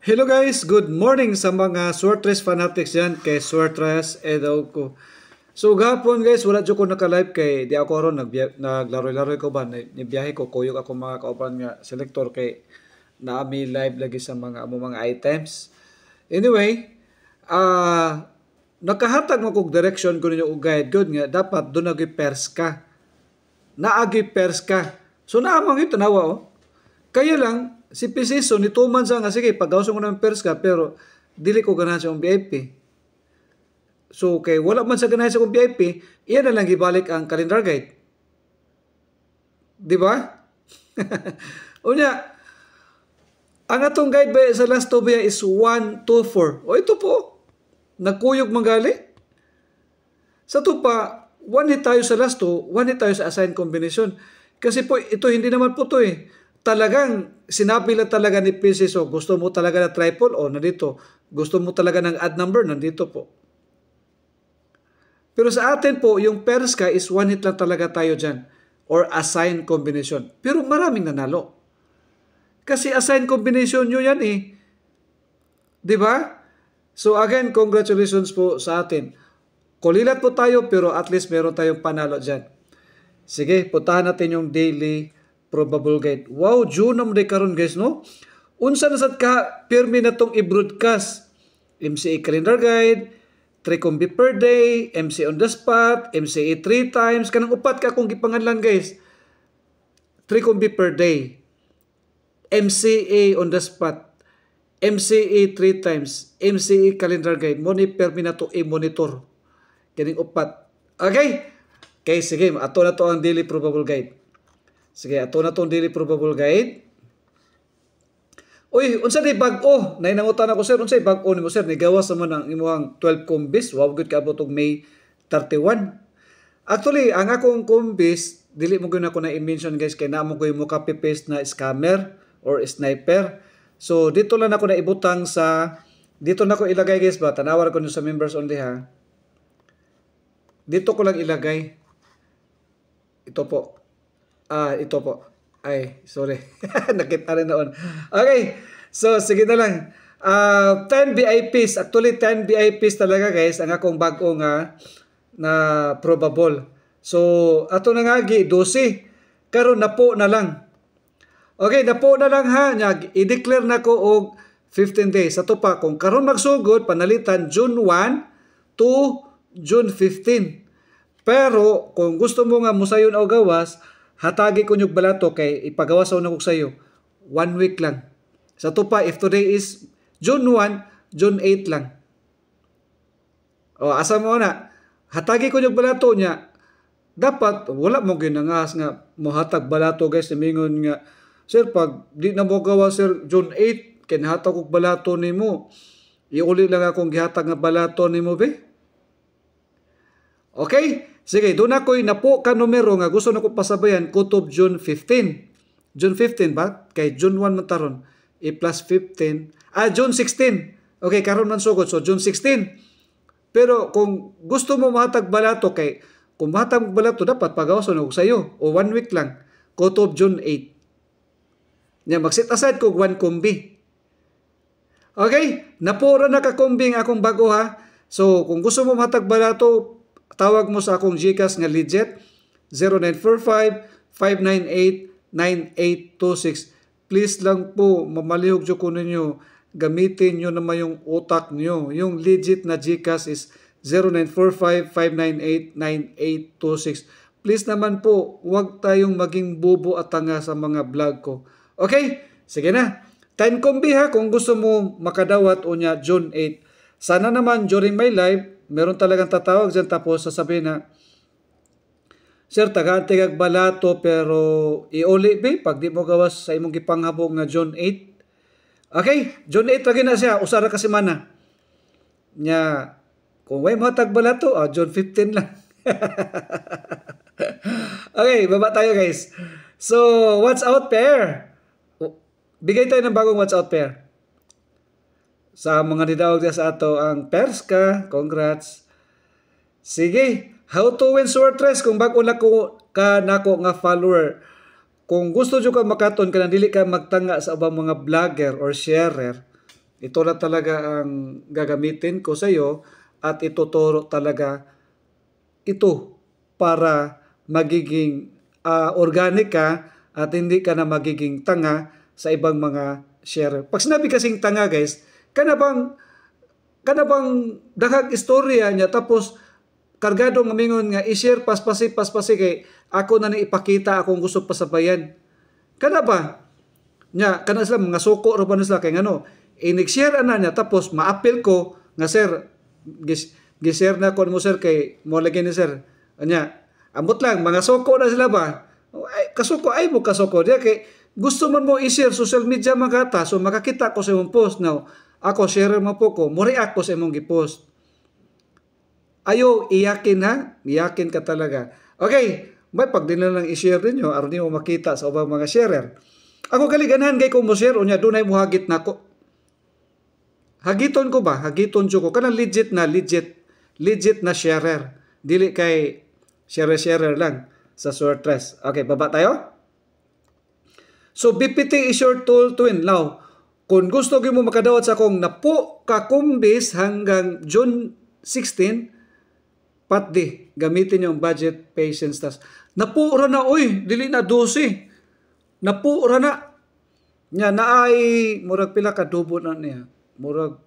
Hello guys, good morning sa mga Swartres fanatics yan kay Swartres edaw ko. So gahapon guys, wala dyan ko naka-live kay di ako ron naglaro-laro ko ba, nibiyahe ko, kuyok ako mga kaupan nga selector kay naami live lagi sa mga amo mga items. Anyway, uh, nakahatag mo kog direction ko ninyo og guide good nga dapat do na pers ka. Naagi perska. So naamang ito nawa oh. Kaya lang Si Pisiso, nituman sa ah, nga, sige, pagkausa ko ng pers ka, pero dili ko ganahan sa akong VIP. So, kay wala man sa ganahan sa akong VIP, iyan na lang ibalik ang calendar guide. Di ba? Unya, ang atong guide ba sa last tobia is 124. O ito po, nagkuyog manggali. Sa ito pa, one hit tayo sa last two, one hit tayo sa assigned combination. Kasi po, ito hindi naman po to eh talagang sinabi lang talaga ni Princess, oh, gusto mo talaga na triple? O, oh, nandito. Gusto mo talaga ng odd number? Nandito po. Pero sa atin po, yung Perska is one hit lang talaga tayo dyan. Or assigned combination. Pero maraming nanalo. Kasi assigned combination nyo yan eh. ba? Diba? So again, congratulations po sa atin. Kulilat po tayo pero at least meron tayong panalo dyan. Sige, putahan natin yung daily probable guide. Wow, June na karon guys no. Unsa na sad ka pirmi na tong i-broadcast? MCA calendar guide, 3 kombi per day, MC on the spot, MCA 3 times, kanang upat ka kung gipanganlan guys. 3 kombi per day. MCA on the spot. MCA 3 times. MCA calendar guide. Mo ni permi na i-monitor. Kining upat. Okay? Okay, sige. Ato na to ang daily probable guide. Sige, ato na tong dili probable guide. Uy, unsa ni bag-o? Nay nangutan ako sir, unsa bag-o mo, sir? Nigawas sa man ang imong 12 combis. Wow, good kaabot og May 31. Actually, ang akong combis dili mo gyud ako na i-mention guys kay naa mo gyud mo copy paste na scammer or sniper. So dito lang ako na ibutang sa dito na ko ilagay guys ba tanawar ko sa members only ha. Dito ko lang ilagay. Ito po. Ah, ito po. Ay, sorry. Nakita rin noon. Okay. So, sige na lang. Uh, ah, 10 VIPs. Actually, 10 VIPs talaga guys. Ang akong bago nga na probable. So, ato na nga gi 12. Karon na po na lang. Okay, na po na lang ha. Nag i-declare na ko og 15 days. Ato pa, kung karon magsugod, panalitan June 1 to June 15. Pero, kung gusto mo nga musayon o gawas, Hatagi ko nyug balato kay ipagawa sa unang sayo. One week lang. Sa to pa, if today is June 1, June 8 lang. O, asa mo na. Hatagi ko yung balato niya. Dapat, wala mo ginangas nga mohatag balato guys. Namingon nga, Sir, pag di na mo gawa sir June 8, kinahatag ko balato ni mo. Iuli lang akong gihatag nga balato ni mo be. Okay? Sige, doon na po ka numero nga gusto nako ko pasabayan kutob June 15. June 15 ba? Kay June 1 man taron. E plus 15. Ah, June 16. Okay, karon man sugod. So, June 16. Pero kung gusto mo mahatag balato kay kung mahatag balato dapat pagawason sa iyo. o one week lang. Kutob June 8. mag-set aside kog one kumbi. Okay? Napura na ka kombi ang akong bago ha. So, kung gusto mo mahatag balato, Tawag mo sa akong GCash nga legit 0945-598-9826. Please lang po, mamalihog jo ko ninyo. Gamitin nyo naman yung utak nyo. Yung legit na GCash is 0945-598-9826. Please naman po, huwag tayong maging bobo at tanga sa mga vlog ko. Okay? Sige na. Time kombi ha kung gusto mo makadawat o niya June 8. Sana naman during my live, meron talagang tatawag dyan tapos sasabihin na, Sir, tagaan tigag balato pero iuli be pag di mo gawas sa imong gipanghabog nga John 8. Okay, John 8 lagi na siya, usara ka semana. Nya kung way matag balato, ah, John 15 lang. okay, baba tayo guys. So, what's out pair? Bigay tayo ng bagong what's out pair sa mga nidawag sa ato ang Perska. Congrats. Sige, how to win Swartress kung bago na ko ka nako nga follower. Kung gusto jud ka makaton kana dili ka magtanga sa ubang mga vlogger or sharer, ito na talaga ang gagamitin ko sa iyo at ituturo talaga ito para magiging uh, organic ka at hindi ka na magiging tanga sa ibang mga share. Pag sinabi kasing tanga guys, kanabang kanabang daghag istorya niya tapos kargado nga mingon nga i-share paspasi paspasi kay ako na ni ipakita akong gusto pasabayan. Kana ba? Nya kana sila mga suko ro sila kay ngano i eh, share ana niya tapos maapil ko nga sir gis gishare na ko mo sir kay mo lagi ni sir. nya ambot lang mga suko na sila ba? Ay, kasuko ay mo kasuko dia kay gusto man mo i-share social media magata so makakita ko sa imong post now ako, share mo po ko, mo-react ko sa imong gipost. Ayaw, iyakin ha? Iyakin ka talaga. Okay, may pag din lang i-share ninyo, aron niyo makita sa ubang mga sharer. Ako kaliganan kay kung mo share unya dunay mo hagit nako. Hagiton ko ba? Hagiton ko. Kanang legit na legit legit na sharer. Dili kay sharer-sharer lang sa short Okay, baba tayo. So BPT is your tool to win. Now, kung gusto gyud mo makadawat sa akong napo ka kumbis hanggang June 16, patdi, gamitin ang budget patience task. Napo ra na, oy, dili na 12. Napo ra na. Nya na ay, murag pila ka dubo na niya. Murag,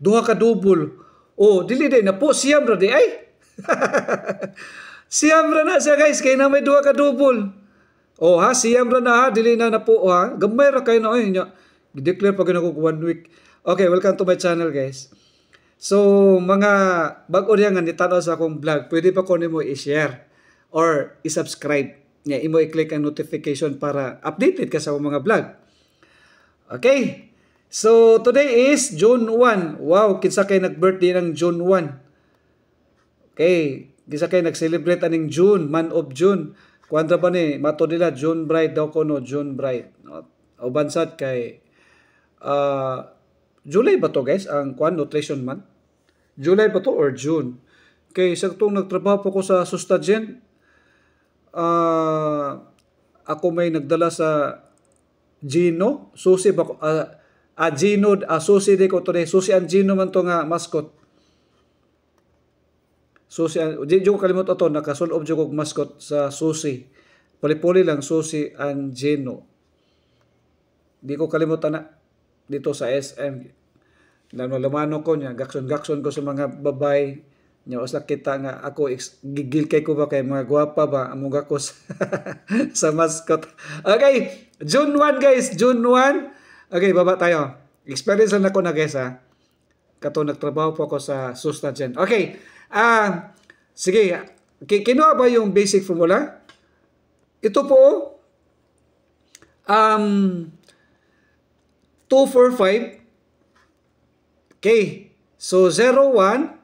duha ka dubol. Oh, dili day, napo siyam ra di ay. siyam ra na siya guys, kay na may duha ka dubol. Oh ha, siyam ra na ha, dili na napo ha. Gamay ra kayo na, oy, nya Declare pa ginako one week. Okay, welcome to my channel guys. So, mga bago niya nga nitanaw sa akong vlog, pwede pa ko nimo i-share or i-subscribe. Nga, imo i-click ang notification para updated ka sa mga vlog. Okay, so today is June 1. Wow, kinsa kay nag-birthday ng June 1. Okay, kinsa kay nag-celebrate aning June, man of June. Kuwanta pa ni, mato nila, June Bride daw ko no, June Bride. Uban sad kay uh, July ba to guys ang kwan nutrition month? July ba to or June? Kay saktong itong nagtrabaho ko sa Sustagen, uh, ako may nagdala sa Gino, susi ba uh, ah, a Gino, a susi di ko today, susi ang Gino man to nga mascot. Susi, di, di ko kalimot ito, nakasol di ko mascot sa susi. Puli-puli lang susi ang Gino. Di ko kalimutan na dito sa SM nanulamano ko niya gakson-gakson ko sa mga babay nya usa kita nga ako gigil kay ko ba kay mga gwapa ba among ako sa, sa mascot okay June 1 guys June 1 okay baba tayo experience lang ako na guys ha kato nagtrabaho po ako sa sustagen okay ah uh, sige kinuha ba yung basic formula ito po oh. um 2, 4, 5. Okay. So, 0, 1.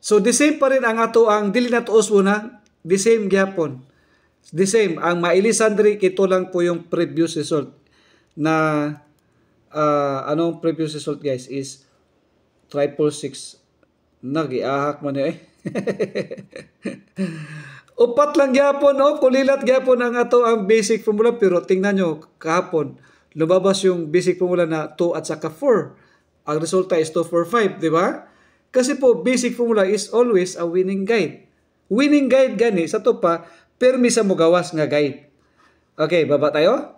So, the same pa rin ang ato ang dili na una. The same gyapon. The same. Ang mailisan diri, ito lang po yung previous result. Na, uh, anong previous result guys is triple 6. Nagiahak man eh. Upat lang gyapon, no? Oh, kulilat gyapon ang ato ang basic formula. Pero tingnan nyo, kahapon, lumabas yung basic formula na 2 at saka 4. Ang resulta is 2, 4, 5, di ba? Kasi po, basic formula is always a winning guide. Winning guide gani, sa to pa, permi sa mugawas nga guide. Okay, baba tayo.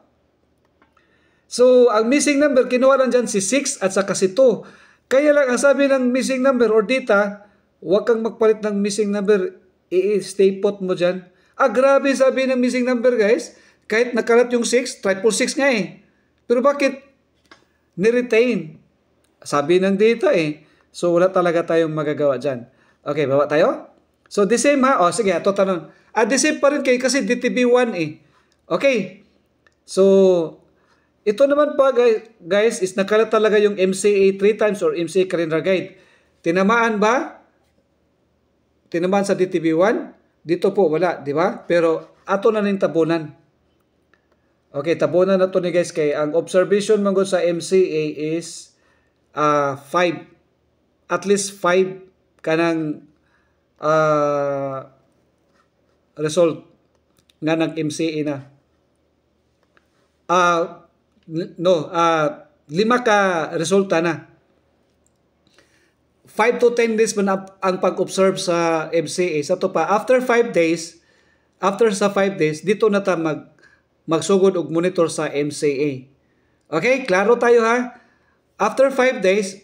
So, ang missing number, kinuha lang dyan si 6 at saka si 2. Kaya lang, ang sabi ng missing number or data, huwag kang magpalit ng missing number i-stay put mo dyan. Ah, grabe sabi ng missing number guys. Kahit nakalat yung 6, triple 6 nga eh. Pero bakit niretain? Sabi ng data eh. So wala talaga tayong magagawa dyan. Okay, baba tayo. So the same ha. O oh, sige, ito tanong. Ah, the same pa rin kayo kasi DTB1 eh. Okay. So, ito naman pa guys is nakalat talaga yung MCA 3 times or MCA calendar guide. Tinamaan ba? tinaman sa DTB1, dito po wala, di ba? Pero ato na ning tabunan. Okay, tabunan na to ni guys kay ang observation man sa MCA is uh, ah, 5 at least 5 kanang uh, result nga ng MCA na. Uh, no, uh, lima ka resulta na 5 to 10 days man ang pag-observe sa MCA. Sa to pa, after 5 days, after sa 5 days, dito na ta mag, magsugod og monitor sa MCA. Okay, klaro tayo ha. After 5 days,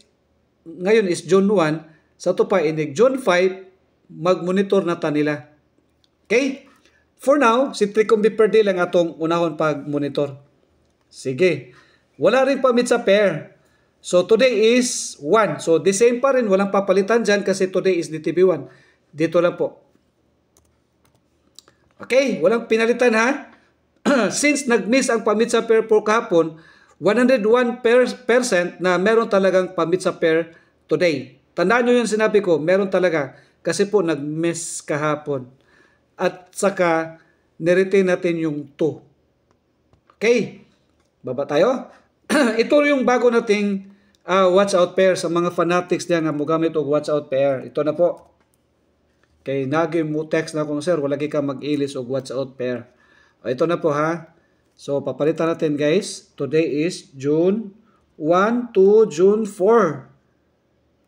ngayon is June 1, sa to pa inig June 5, magmonitor na ta nila. Okay? For now, si Tricombi per day lang atong unahon pag-monitor. Sige. Wala rin pamit sa pair. So today is 1. So the same pa rin, walang papalitan dyan kasi today is DTB 1. Dito lang po. Okay, walang pinalitan ha. Since nag-miss ang pamit sa pair for kahapon, 101% na meron talagang pamit sa pair today. Tandaan nyo yung sinabi ko, meron talaga. Kasi po nag-miss kahapon. At saka, niretain natin yung 2. Okay, baba tayo. ito yung bago nating uh, watch out pair sa mga fanatics diyan nga mogamit og watch out pair. Ito na po. Kay nagi mo text na kung sir, wala ka mag-ilis og watch out pair. ito na po ha. So papalitan natin guys. Today is June 1 to June 4.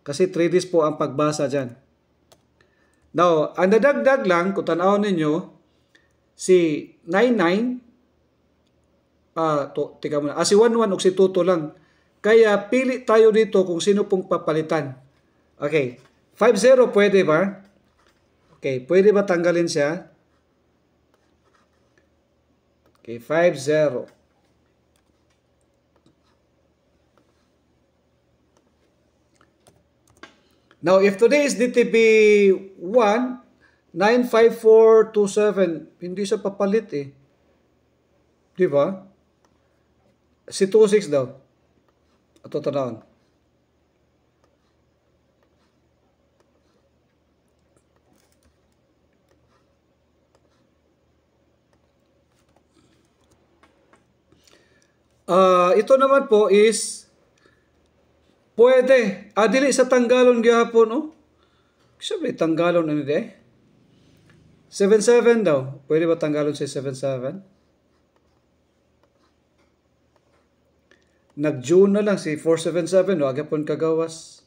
Kasi 3 days po ang pagbasa diyan. Now, ang nadagdag lang, kung tanaw ninyo, si 99 ah, to, tika muna, ah, si 1-1 o si 2 lang. Kaya pili tayo dito kung sino pong papalitan. Okay, 5-0 pwede ba? Okay, pwede ba tanggalin siya? Okay, 5-0. Now, if today is DTB 1, 95427, hindi siya papalit eh. Di ba? Si 2.6 daw. Ito tanawin. Uh, ah, ito naman po is pwede. Adili ah, sa tanggalon gihapon, oh. Siyempre, tanggalon ano di eh. daw. Pwede ba tanggalon sa 77? nag-June na lang si 477 no agapon kagawas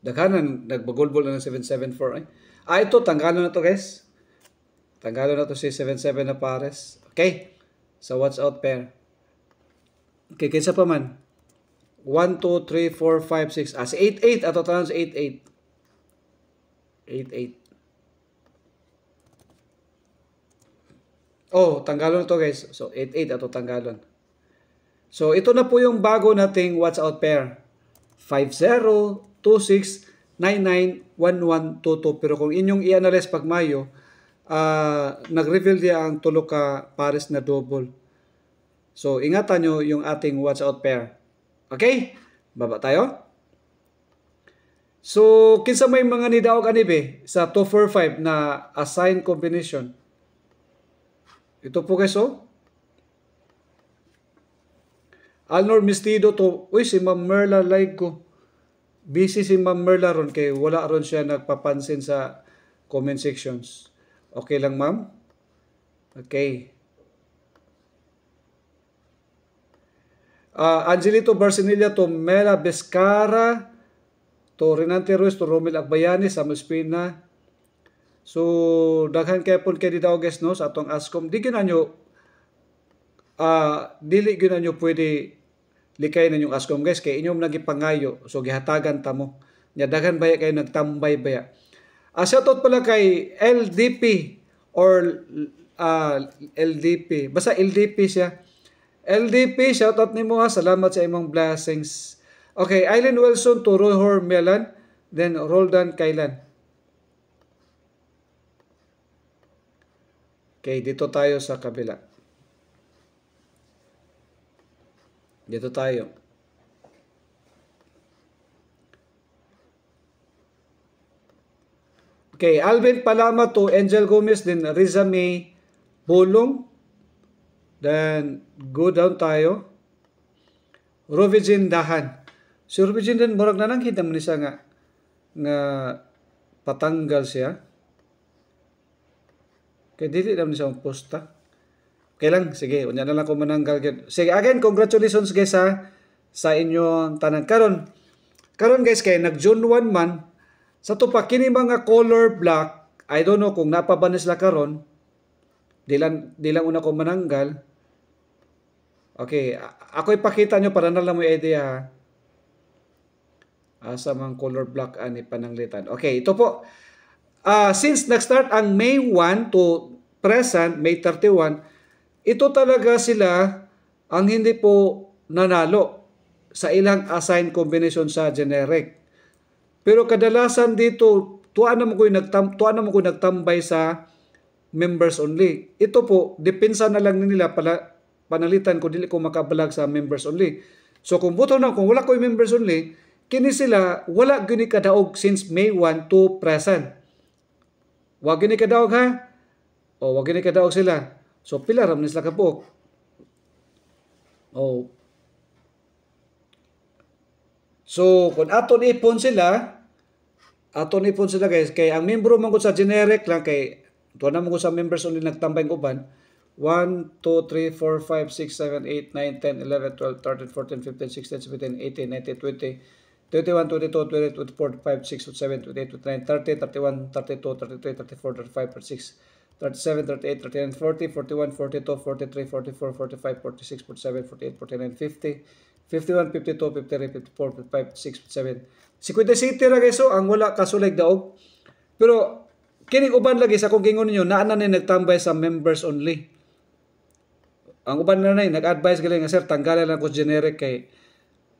daghanan nagbagulbol na ng 774 ay ah ito tanggalo na to guys tanggalo na to si 77 na pares okay so watch out pair okay kinsa pa man 1 2 3 4 5 6 as 88 ato tanan sa 88 88 Oh, tanggalon to guys. So 88 ato tanggalon. So ito na po yung bago nating watch out pair. 5026991122 pero kung inyong i-analyze pag Mayo, uh, nag-reveal niya ang tulo ka pares na double. So ingatan nyo yung ating watch out pair. Okay? Baba tayo. So, kinsa may mga nidaog anibe sa 245 na assigned combination. Ito po guys oh. Alnor Mistido to, uy, si Ma'am Merla like ko. Busy si Ma'am Merla ron kay wala ron siya nagpapansin sa comment sections. Okay lang, ma'am? Okay. Uh, Angelito Barcinilla to Mela Bescara to Renante Ruiz to Romel Agbayani Samuel Spina So, daghan kay pun kay ditaw guys no sa atong ASCOM. Di gyud nanyo uh, ah, dili gyud nanyo pwede likay ninyong askom guys kay inyong nagipangayo so gihatagan ta mo nya daghan baya kay nagtambay baya asa ah, tot pala kay LDP or uh, ah, LDP basta LDP siya LDP shoutout nimo ha salamat sa imong blessings okay Eileen Wilson to Rohor Melan then Roldan Kailan Okay, dito tayo sa kabila. Dito tayo. Okay, Alvin Palama to Angel Gomez, then Riza May Bulong. Then, go down tayo. Rovijin Dahan. Si Rovijin din, murag na nang hitang manisa nga, nga patanggal siya. Kaya dili naman siya ang posta. Okay lang? Sige, unya na lang ko mananggal. Sige, again, congratulations guys ha sa inyong tanan. Karon, karon guys, kay nag June 1 man, sa tupa kini mga color black, I don't know kung napabanis la karon, dilan dilan una ko mananggal. Okay, ako ipakita nyo para na lang mo idea Asa ah, mang color black ani ah, pananglitan. Okay, ito po. Uh, since nag-start ang May 1 to present, May 31, ito talaga sila ang hindi po nanalo sa ilang assigned combination sa generic. Pero kadalasan dito, tuwa naman ko nagtam tuwa naman ko nagtambay sa members only. Ito po, depensa na lang nila pala panalitan ko dili ko makabalag sa members only. So kung buto na kung wala ko yung members only, kini sila wala gyud kadaog since May 1 to present. Wa gyud kadaog ha? O wa gyud kadaog sila. So pila ram nila kapok. Oh. So kun aton ipon sila, aton ipon sila guys kay ang membro man sa generic lang kay tuwa na mo sa members only nagtambay ko ban 1 2 3 4 5 6 7 8 9 10 11 12 13 14 15 16 17 18 19 20 21, 22, 23, 24, 25, 26, 27, 28, 29, 30, 31, 32, 33, 34, 35, 36, 37, 38, 39, 40, 41, 42, 43, 44, 45, 46, 47, 48, 49, 50, 51, 52, 53, 54, 55, 56, 57. 57 ra guys, so oh, ang wala kasulig daog. Pero kining uban lagi sa kung gingon niyo naa na ni nagtambay sa members only. Ang uban na nay nag-advise galing nga sir tanggalan lang ko generic kay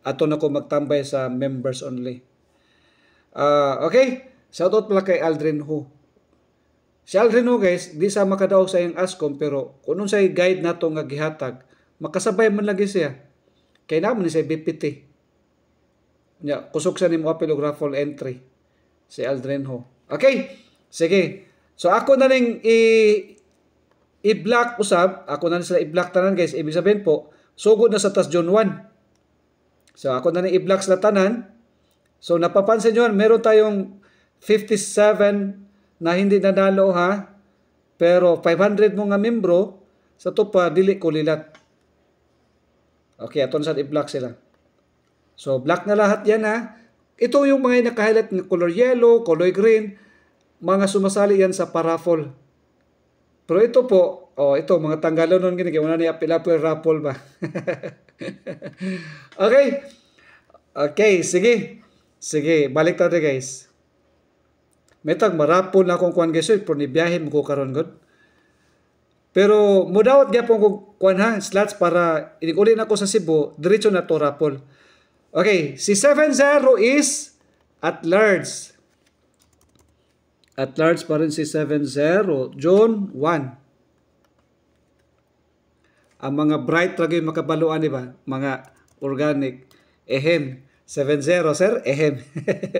ato na ko magtambay sa members only. Uh, okay? Shout out pala kay Aldrin Ho. Siya no guys, di sa makadaog sa iyang ASCOM pero kuno sa guide nato nga gihatag, makasabay man lagi siya. Kay na man siya BPT. Nya kusog sa nimo apil raffle entry si Aldrinho. Okay. Sige. So ako na ning i i-block usab, ako na sila i-block tanan guys. Ibig sabihin po, sugod na sa tas John 1. So ako na ning i-block sila tanan. So napapansin niyo meron tayong 57 na hindi nadalo ha. Pero 500 mo nga membro, sa to pa dili ko lilat. Okay, aton sa i-block sila. So, black na lahat yan ha. Ito yung mga nakahilat ng color yellow, color green, mga sumasali yan sa paraffol. Pero ito po, oh, ito, mga tanggalo nun ginagawa na niya, pilapil raffle ba? okay. Okay, sige. Sige, balik tayo guys. Metag marapon na akong kuan gesud pero nibiyahe mo ko karon gud Pero mudawat gyapon ko kuan ha slots para inikuli ako sa Cebu diretso na to rapol. Okay, si 70 is at large. At large pa rin si 70 John 1. Ang mga bright lagi makabaluan, di ba? Mga organic. Ehem. 70 sir. Ehem.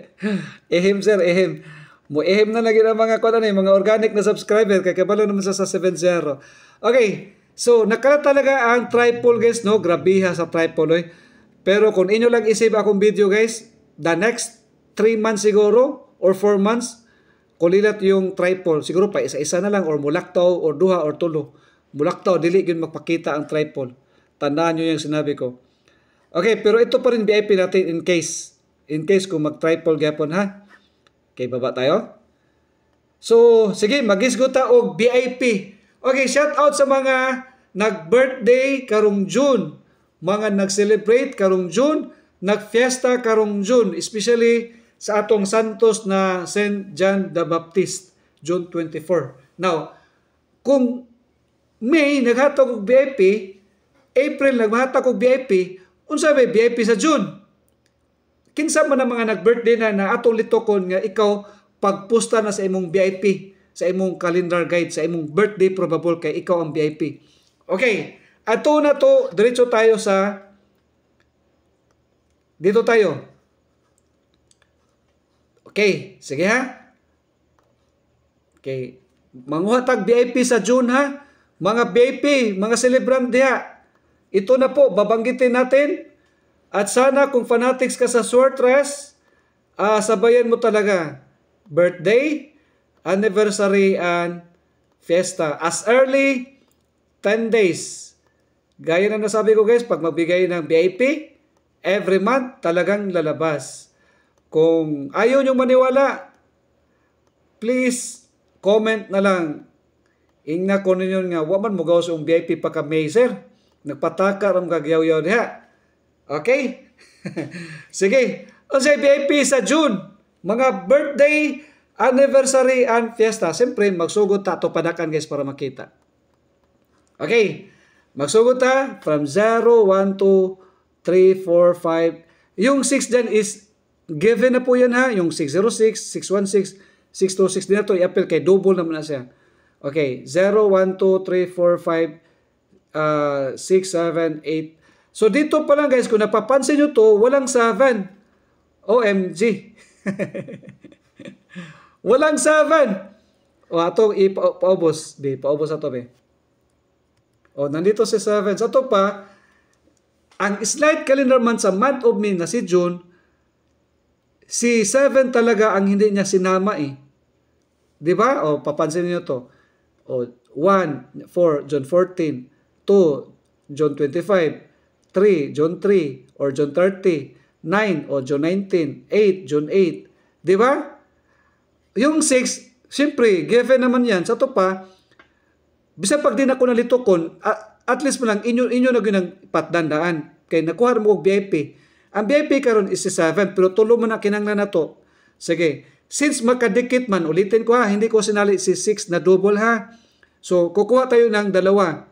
ehem, sir. Ehem. Muihim na lagi ng mga kuan mga organic na subscriber kay kabalo naman sa, 70. Okay. So, nakala talaga ang triple guys no, grabiha sa triple oy. Pero kung inyo lang isave akong video guys, the next 3 months siguro or 4 months kulilat yung triple siguro pa isa-isa na lang or mulaktaw or duha or tulo. Mulaktaw dili gyud magpakita ang triple. Tandaan nyo yung sinabi ko. Okay, pero ito pa rin VIP natin in case in case kung mag-triple gapon ha. Kay baba tayo. So, sige, magisgot ta og VIP. Okay, shout out sa mga nag-birthday karong June, mga nag-celebrate karong June, nagfiesta karong June, especially sa atong santos na St. John the Baptist, June 24. Now, kung May naghatag og VIP, April naghatag og VIP, unsa ba VIP sa June? Kinsa man ang mga nag-birthday na na ato litokon nga ikaw pagpusta na sa imong VIP, sa imong calendar guide, sa imong birthday probable kay ikaw ang VIP. Okay, ato na to, diretso tayo sa dito tayo. Okay, sige ha. Okay, manguha tag VIP sa June ha. Mga VIP, mga celebrant diha. Ito na po, babanggitin natin at sana kung fanatics ka sa sortress, uh, ah, sabayan mo talaga birthday, anniversary, and fiesta. As early, 10 days. Gaya na nasabi ko guys, pag magbigay ng VIP, every month talagang lalabas. Kung ayaw nyo maniwala, please comment na lang. Ingna ko ninyo nga, waman mo gawas yung VIP pa ka, May, Nagpataka ram kagyaw yun ha. Okay? Sige. OJPIP sa June. Mga birthday, anniversary, and fiesta. Siyempre, magsugod ta. Tupadakan guys para makita. Okay. Magsugod ta from 0, 1, 2, 3, 4, 5. Yung 6 dyan is given na po yan ha. Yung 606, 616, 626 din na to. I-appel kay double naman na siya. Okay. 0, 1, 2, 3, 4, 5, uh, 6, 7, 8, So dito pa lang guys, kung napapansin nyo to, walang 7. OMG. walang 7. O ato ipaubos, di paubos ato be. O nandito si 7. Sa to pa, ang slight calendar month sa month of May na si June, si 7 talaga ang hindi niya sinama eh. 'Di ba? O papansin niyo to. O 1 4 June 14, 2 June 25, 3, June 3, or June 30, 9, or June 19, 8, June 8. Di ba? Yung 6, siyempre, given naman yan sa tupa, bisa pag di na ko at least mo lang, inyo, inyo na ginang patdandaan. Kaya nakuha mo og VIP. Ang VIP karon is 7, pero tulo mo na kinanglan na to. Sige, since makadikit man, ulitin ko ha, hindi ko sinali si 6 na double ha. So, kukuha tayo ng dalawa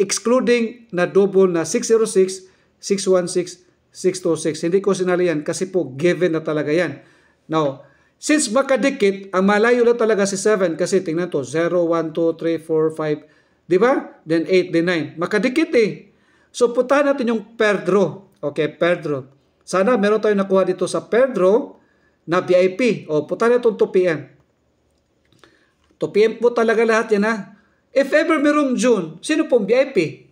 excluding na double na 606, 616, 626. Hindi ko sinali yan kasi po given na talaga yan. Now, since makadikit, ang malayo na talaga si 7 kasi tingnan to, 0, 1, 2, 3, 4, 5, di ba? Then 8, then 9. Makadikit eh. So, putahan natin yung Pedro. Okay, Pedro. Sana meron tayong nakuha dito sa Pedro na VIP. O, putahan natin 2 PM. 2 PM po talaga lahat yan ha. If ever merong June, sino pong VIP?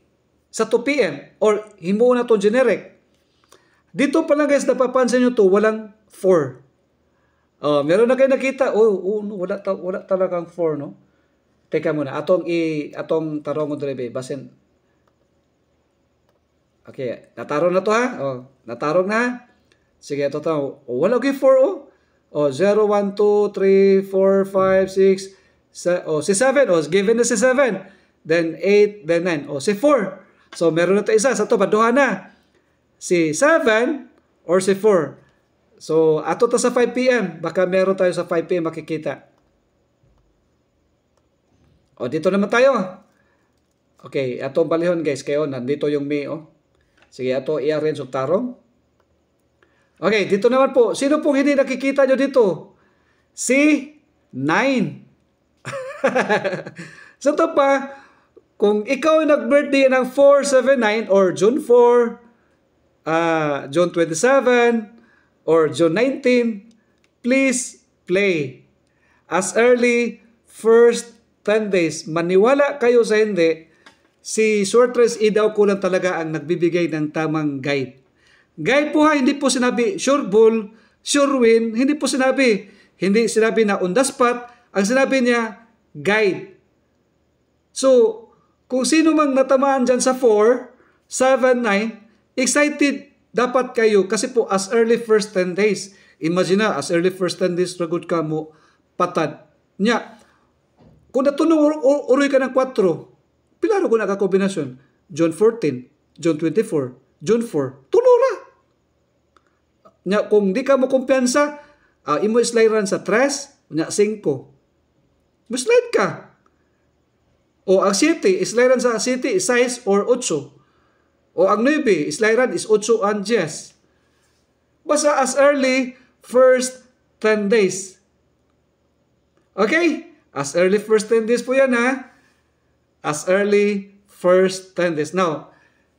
Sa 2 p.m. or himo na to generic. Dito pala guys, napapansin nyo to, walang 4. Oh, meron na kayo nakita. Oh, oh no, wala, ta wala talagang 4, no? Teka muna, atong i atong tarong drive basin. Okay, natarong na to ha. Oh, natarong na. Sige, ito tayo. Oh, wala gyud 4 oh. Oh, 0 1 2 3 4 5 6 sa, o si 7, o given na si 7, then 8, then 9, o si 4. So meron na ito isa, sa ito paduha na. Si 7 or si 4. So ato ta sa 5 p.m. Baka meron tayo sa 5 p.m. makikita. O dito naman tayo. Okay, ato balihon guys kayo nandito yung me oh. Sige, ato i-arrange og tarong. Okay, dito naman po. Sino pong hindi nakikita nyo dito? Si 9. sa to pa, kung ikaw nag-birthday ng 479 or June 4, uh, ah, June 27, or June 19, please play. As early first 10 days, maniwala kayo sa hindi, si Sortress E daw kulang talaga ang nagbibigay ng tamang guide. Guide po ha, hindi po sinabi sure bull, sure win, hindi po sinabi. Hindi sinabi na on the spot. Ang sinabi niya, guide. So, kung sino mang natamaan dyan sa 4, 7, 9, excited dapat kayo kasi po as early first 10 days. Imagine na, as early first 10 days, ragod ka mo, patad. Nya, kung natunong or, uroy ka ng 4, pilaro ko na kakombinasyon. John 14, John 24, June 4, tulura. Nya, kung di ka mo kumpiyansa, uh, imo islayran sa 3, nya 5, Muslide ka. O ang 7, islayran sa city, 6 or 8. O ang 9, islayran is 8 and 10. Basta as early first 10 days. Okay? As early first 10 days po yan ha. As early first 10 days. Now,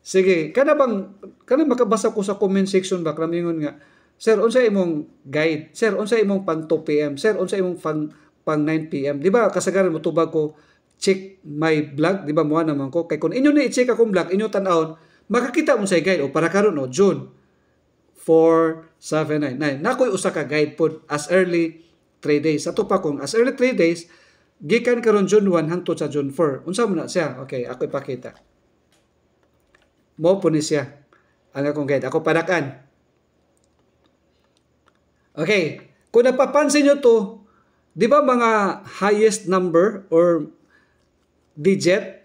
sige, kana bang kana makabasa ko sa comment section ba kramingon nga. Sir, unsa imong guide? Sir, unsa imong pang 2 PM? Sir, unsa imong pang pang 9pm. Di ba, kasagaran mo ko, check my vlog, di ba, muha naman ko. Kay kun inyo na i-check akong vlog, inyo tan tanawon, makakita mo say guide, o para karon o, June 4, 7, 9, Nakoy usa ka guide pod as early 3 days. Ato pa kung as early 3 days, gikan karon June 1 hangtod sa June 4. Unsa mo na siya? Okay, ako ipakita. Mo po ni siya. Ang akong guide. Ako padakan. Okay. Kung napapansin nyo to, Di ba mga highest number or digit?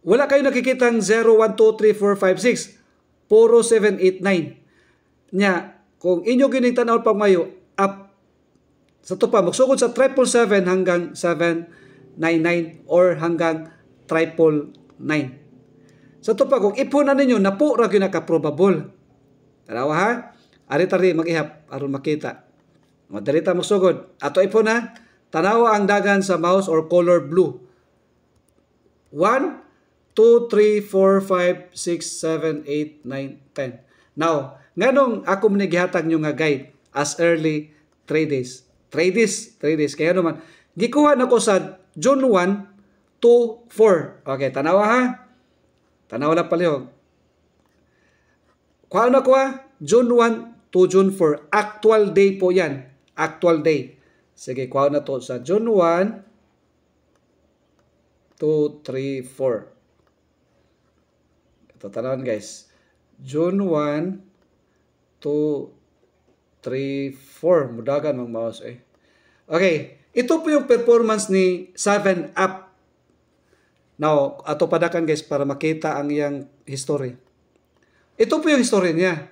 Wala kayo nakikitang 0, 1, 2, 3, 4, 5, 6. Puro 7, 8, 9. Nya, kung inyo ginitanaw pag mayo, up sa to pa, magsugod sa triple 7 hanggang 799 or hanggang triple 9. Sa to pa, kung ipunan ninyo, napo ra yun nakaprobable. Tarawa ha? Ari-tari mag-ihap, aron makita. Madalita mo sugod. Ato ipon na, tanawa ang dagan sa mouse or color blue. 1, 2, 3, 4, 5, 6, 7, 8, 9, 10. Now, nganong ako manigihatag nyo nga guide as early 3 days. 3 days, 3 days. Kaya naman, gikuha na ko sa June 1 2, 4. Okay, tanawa ha. Tanawa na palihog. Kuha na ko ha. June 1 to June 4. Actual day po yan actual day. Sige, kuha na to sa June 1, 2, 3, 4. Ito tanawan guys. June 1, 2, 3, 4. Mudagan mag mouse eh. Okay. Ito po yung performance ni 7-Up. Now, ato padakan guys para makita ang iyang history. Ito po yung history niya.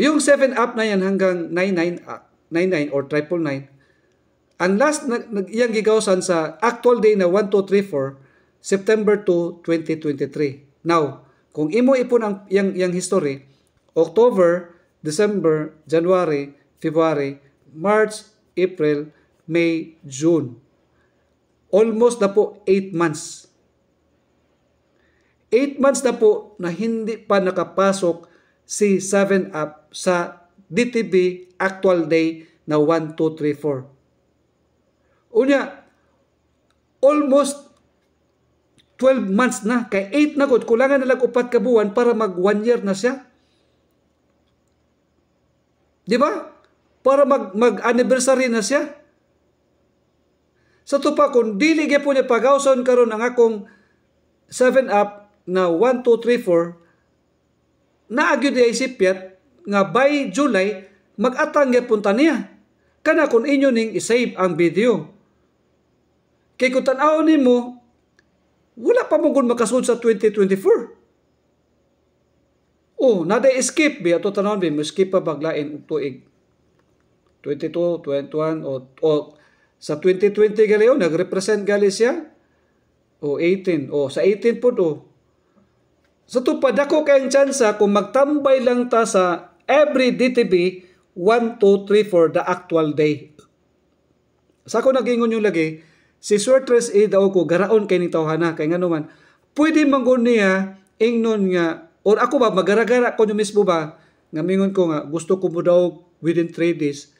Yung 7-Up na yan hanggang 9-9-Up. 99 or triple 999. Ang last nag iyang gigawsan sa actual day na 1234 September 2, 2023. Now, kung imo ipon ang iyang iyang history, October, December, January, February, March, April, May, June. Almost na po 8 months. 8 months na po na hindi pa nakapasok si 7 up sa DTB actual day na 1234. 2, Unya, almost 12 months na, kay 8 na gud kulangan na lang upat ka buwan para mag 1 year na siya. Di ba? Para mag mag anniversary na siya. Sa so, tupa kung dili gyud po niya pagawson karon ang akong 7 up na 1234 2 3 4 na agyud isipyat nga by July magatang punta niya. Kana kung inyo ning i-save ang video. Kay kung tanaw ni mo, wala pa mong makasood sa 2024. Oh, nada skip bi ato tanawon bi mo skip pa baglain og tuig. 22, 21 o, o sa 2020 gali nagrepresent gali siya o 18 o sa 18 po do. Sa so, tupad ako kayang tsansa kung magtambay lang ta sa every DTB 1, 2, 3 for the actual day. Sa ako nagingon yung lagi, si Swertres A e, daw ko, garaon kay ni Tawhana, kay nga naman, pwede mangon niya, ingnon nga, or ako ba, magaragara ko nyo mismo ba, nga mingon ko nga, gusto ko mo daw within 3 days,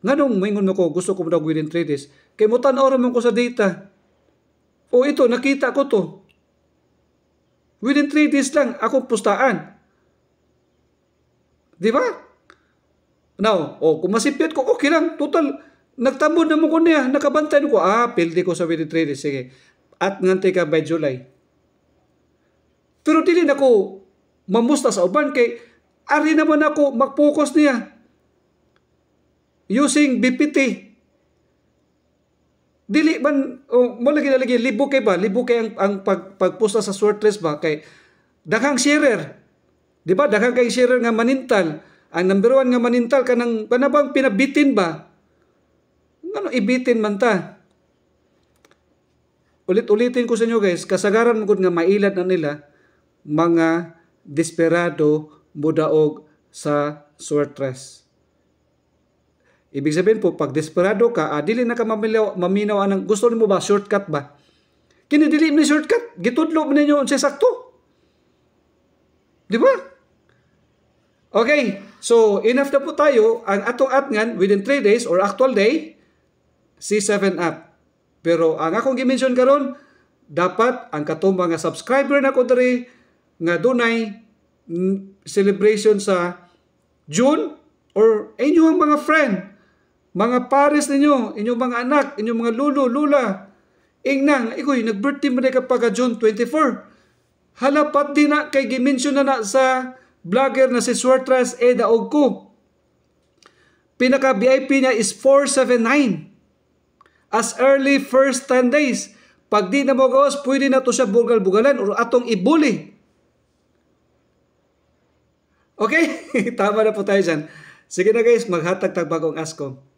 nga nung mingon mo ko, gusto ko mo daw within 3 days, kay mo tanaw raman ko sa data, o ito, nakita ko to, within 3 days lang, ako pustaan, Di ba? Now, o oh, kung masipyat ko, okay lang. Total, nagtambod na mo ko niya. Nakabantay ko. Ah, pildi ko sa 23 days. Sige. At ngante ka by July. Pero dili na ko mamusta sa uban kay ari naman ako mag-focus niya using BPT. Dili man, oh, mo lagi na lagi, libo kay ba? Libo kay ang, ang pag, pagpusta sa shortlist ba? Kay, daghang sharer. Di ba? Daka kay sirer nga manintal. Ang number one nga manintal ka ng, kanabang pinabitin ba? Ano ibitin man ta? Ulit-ulitin ko sa inyo guys, kasagaran mo nga mailad na nila mga desperado budaog sa sortress. Ibig sabihin po, pag desperado ka, ah, dili na ka mamilaw, maminaw anang, gusto mo ba, shortcut ba? Kinidili mo ni shortcut, gitudlo mo ninyo sa sakto. Di ba? Okay, so enough na po tayo. Ang atong app within 3 days or actual day, C7 app. Pero ang akong gimension karon dapat ang katong mga subscriber na ko diri nga dunay celebration sa June or inyong mga friend, mga pares ninyo, inyong mga anak, inyong mga lolo, lula, Ingnan, ikoy, nag-birthday mo na kapag June 24. Halapat din na kay gimension na na sa vlogger na si Swertras Eda Ogku. Pinaka VIP niya is 479. As early first 10 days. Pag di na magawas, pwede na to siya bugal-bugalan or atong ibuli. Okay? Tama na po tayo dyan. Sige na guys, maghatag tagbagong asko.